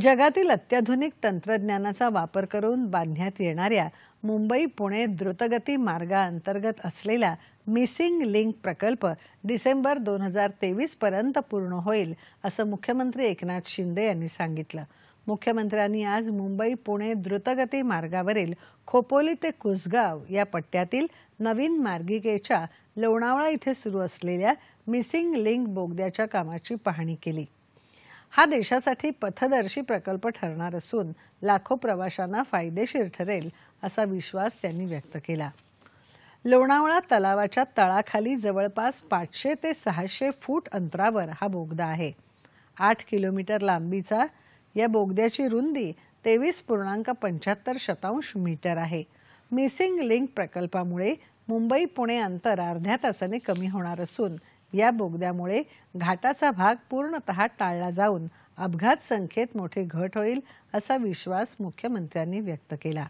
जगातील अत्याधुनिक तंत्रज्ञानाचा वापर करून बांधण्यात येणाऱ्या मुंबई पुणे द्रुतगती मार्गाअंतर्गत असलेला मिसिंग लिंक प्रकल्प डिसेंबर दोन हजार तेवीसपर्यंत पूर्ण होईल असं मुख्यमंत्री एकनाथ शिंदे यांनी सांगितलं मुख्यमंत्र्यांनी आज मुंबई पुणे द्रुतगती मार्गावरील खोपोली ते कुसगाव या पट्ट्यातील नवीन मार्गिकेच्या लोणावळा इथे सुरू असलेल्या मिसिंग लिंक बोगद्याच्या कामाची पाहणी केली हा देशासाठी पथदर्शी प्रकल्प ठरणार असून लाखो प्रवाशांना फायदेशीर ठरेल असा विश्वास त्यांनी व्यक्त केला लोणावळा तलावाच्या तळाखाली जवळपास पाचशे ते सहाशे फूट अंतरावर हा बोगदा आहे आठ किलोमीटर लांबीचा या बोगद्याची रुंदी तेवीस पूर्णांक पंच्याहत्तर शतांश मीटर आहे मिसिंग लिंक प्रकल्पामुळे मुंबई पुणे अंतर अर्ध्या तासाने कमी होणार असून या बोगद्यामुळे घाटाचा भाग पूर्णत टाळला जाऊन अपघात संख्येत मोठी घट होईल असा विश्वास मुख्यमंत्र्यांनी व्यक्त केला